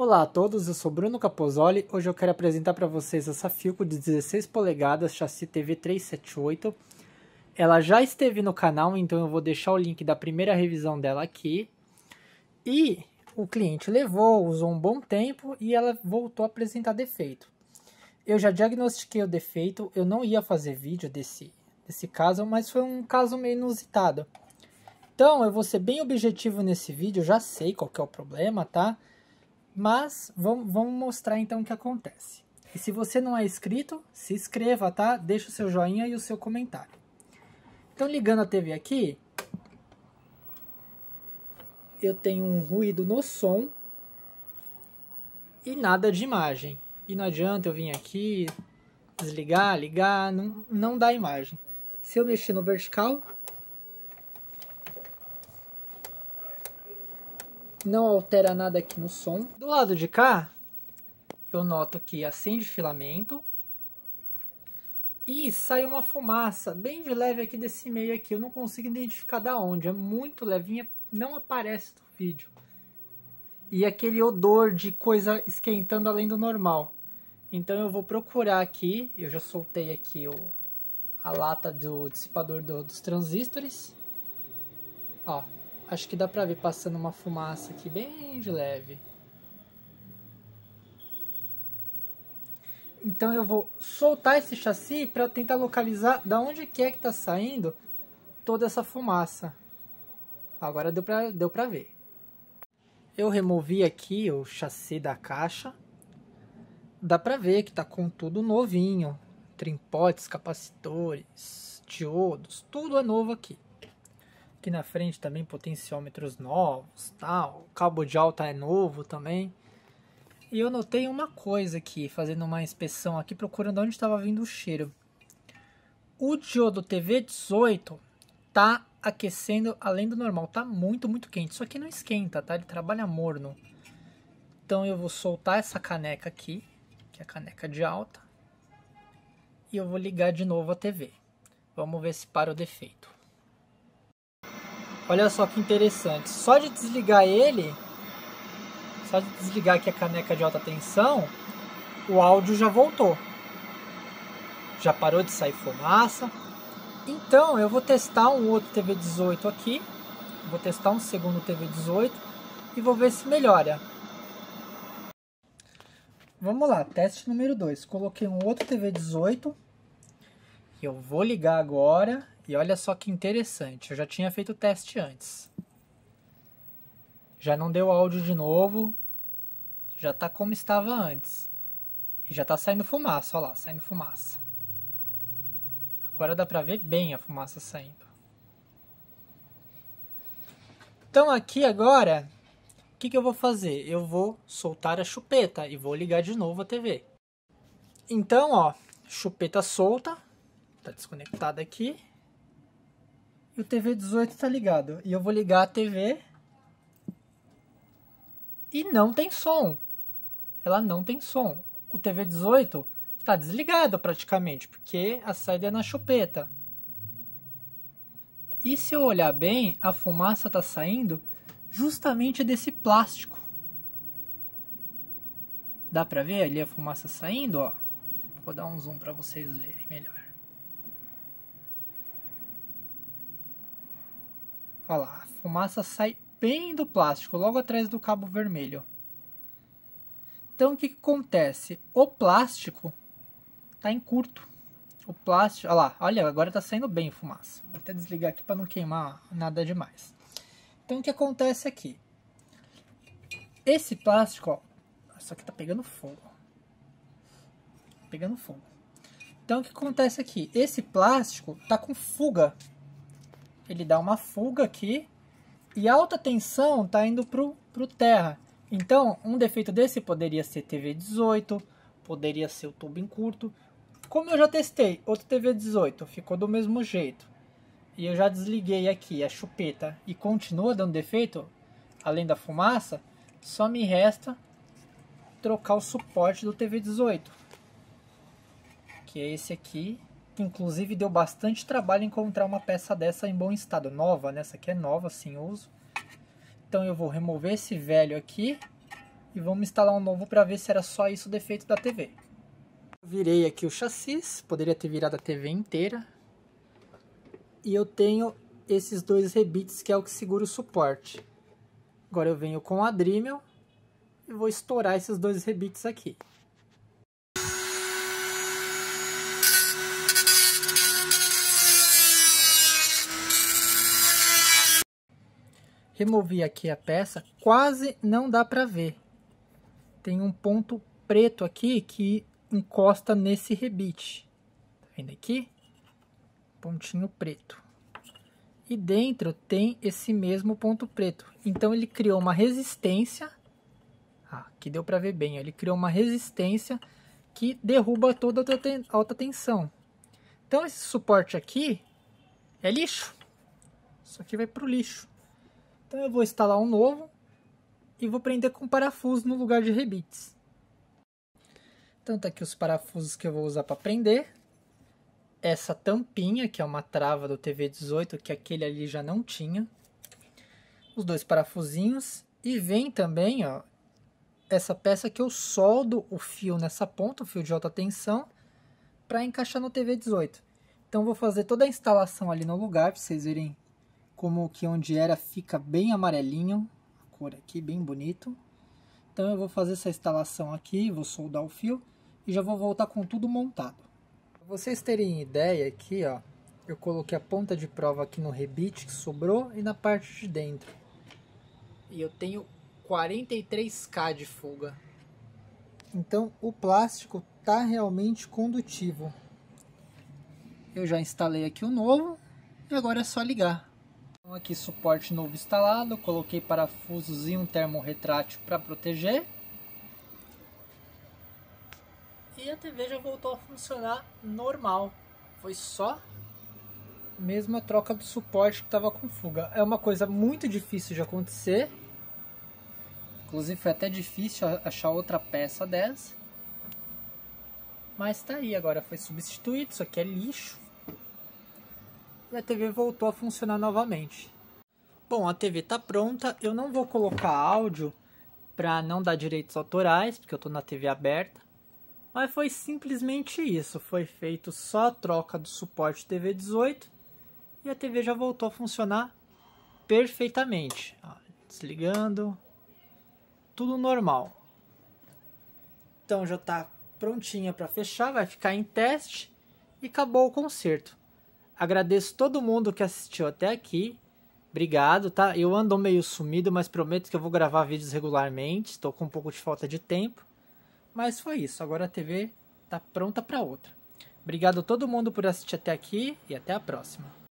Olá a todos, eu sou Bruno Capozoli. Hoje eu quero apresentar para vocês essa Filco de 16 polegadas chassi TV 378. Ela já esteve no canal, então eu vou deixar o link da primeira revisão dela aqui. E o cliente levou, usou um bom tempo e ela voltou a apresentar defeito. Eu já diagnostiquei o defeito, eu não ia fazer vídeo desse, desse caso, mas foi um caso meio inusitado. Então eu vou ser bem objetivo nesse vídeo, já sei qual é o problema, tá? Mas vamos, vamos mostrar então o que acontece. E se você não é inscrito, se inscreva, tá? Deixa o seu joinha e o seu comentário. Então, ligando a TV aqui, eu tenho um ruído no som e nada de imagem. E não adianta eu vir aqui, desligar, ligar, não, não dá imagem. Se eu mexer no vertical, não altera nada aqui no som. Do lado de cá, eu noto que acende filamento e sai uma fumaça bem de leve aqui desse meio aqui. Eu não consigo identificar da onde, é muito levinha, não aparece no vídeo. E aquele odor de coisa esquentando além do normal. Então eu vou procurar aqui, eu já soltei aqui o, a lata do dissipador do, dos transistores. Ó, Acho que dá pra ver passando uma fumaça aqui bem de leve. Então eu vou soltar esse chassi para tentar localizar da onde que é que está saindo toda essa fumaça. Agora deu para deu pra ver. Eu removi aqui o chassi da caixa. Dá para ver que está com tudo novinho. Trimpotes, capacitores, diodos, tudo é novo aqui. Aqui na frente também potenciômetros novos, tal. O cabo de alta é novo também. E eu notei uma coisa aqui, fazendo uma inspeção aqui, procurando onde estava vindo o cheiro. O diodo TV18 tá aquecendo além do normal, tá muito, muito quente. Isso aqui não esquenta, tá? Ele trabalha morno. Então eu vou soltar essa caneca aqui, que é a caneca de alta. E eu vou ligar de novo a TV. Vamos ver se para o defeito. Olha só que interessante. Só de desligar ele, só de desligar aqui a caneca de alta tensão, o áudio já voltou. Já parou de sair fumaça. Então eu vou testar um outro TV18 aqui. Vou testar um segundo TV18 e vou ver se melhora. Vamos lá, teste número 2. Coloquei um outro TV18. Eu vou ligar agora e olha só que interessante, eu já tinha feito o teste antes. Já não deu áudio de novo, já tá como estava antes. E já tá saindo fumaça, olha lá, saindo fumaça. Agora dá pra ver bem a fumaça saindo. Então aqui agora, o que, que eu vou fazer? Eu vou soltar a chupeta e vou ligar de novo a TV. Então, ó, chupeta solta, tá desconectada aqui. E o TV 18 tá ligado. E eu vou ligar a TV. E não tem som. Ela não tem som. O TV 18 tá desligado praticamente, porque a saída é na chupeta. E se eu olhar bem, a fumaça tá saindo justamente desse plástico. Dá pra ver ali a fumaça saindo, ó. Vou dar um zoom para vocês verem melhor. Olha lá, a fumaça sai bem do plástico, logo atrás do cabo vermelho. Então o que, que acontece? O plástico está em curto. O plástico, olha lá, olha, agora está saindo bem a fumaça. Vou até desligar aqui para não queimar nada demais. Então o que acontece aqui? Esse plástico, ó, que está pegando fogo. Pegando fogo. Então o que acontece aqui? Esse plástico está com fuga ele dá uma fuga aqui e a alta tensão está indo para o terra. Então, um defeito desse poderia ser TV18, poderia ser o tubo em curto. Como eu já testei, outro TV18 ficou do mesmo jeito. E eu já desliguei aqui a chupeta e continua dando defeito, além da fumaça, só me resta trocar o suporte do TV18. Que é esse aqui, que inclusive deu bastante trabalho encontrar uma peça dessa em bom estado. Nova, né? Essa aqui é nova, sem uso. Então eu vou remover esse velho aqui e vamos instalar um novo para ver se era só isso o defeito da TV. Virei aqui o chassis, poderia ter virado a TV inteira. E eu tenho esses dois rebites que é o que segura o suporte. Agora eu venho com a Dremel e vou estourar esses dois rebites aqui. removi aqui a peça, quase não dá para ver. Tem um ponto preto aqui que encosta nesse rebite. Tá vendo aqui? Pontinho preto. E dentro tem esse mesmo ponto preto. Então ele criou uma resistência. Ah, aqui deu para ver bem. Ele criou uma resistência que derruba toda a alta tensão. Então esse suporte aqui é lixo. Isso aqui vai para o lixo. Então eu vou instalar um novo e vou prender com parafuso no lugar de rebites. Então tá aqui os parafusos que eu vou usar para prender. Essa tampinha, que é uma trava do TV18, que aquele ali já não tinha. Os dois parafusinhos. E vem também, ó, essa peça que eu soldo o fio nessa ponta, o fio de alta tensão, para encaixar no TV18. Então vou fazer toda a instalação ali no lugar, para vocês verem como que onde era fica bem amarelinho, a cor aqui bem bonito. Então eu vou fazer essa instalação aqui, vou soldar o fio e já vou voltar com tudo montado. Pra vocês terem ideia aqui, ó, eu coloquei a ponta de prova aqui no rebite que sobrou e na parte de dentro. E eu tenho 43k de fuga. Então o plástico tá realmente condutivo. Eu já instalei aqui o novo e agora é só ligar. Então aqui suporte novo instalado, coloquei parafusos e um termorretrátil para proteger. E a TV já voltou a funcionar normal. Foi só mesmo a troca do suporte que estava com fuga. É uma coisa muito difícil de acontecer. Inclusive foi até difícil achar outra peça dessa. Mas tá aí, agora foi substituído, isso aqui é lixo, e a TV voltou a funcionar novamente. Bom, a TV está pronta, eu não vou colocar áudio para não dar direitos autorais, porque eu estou na TV aberta. Mas foi simplesmente isso, foi feito só a troca do suporte TV 18 e a TV já voltou a funcionar perfeitamente. Desligando, tudo normal. Então já está prontinha para fechar, vai ficar em teste e acabou o conserto. Agradeço todo mundo que assistiu até aqui. Obrigado, tá? Eu ando meio sumido, mas prometo que eu vou gravar vídeos regularmente. Estou com um pouco de falta de tempo. Mas foi isso. Agora a TV tá pronta para outra. Obrigado a todo mundo por assistir até aqui e até a próxima.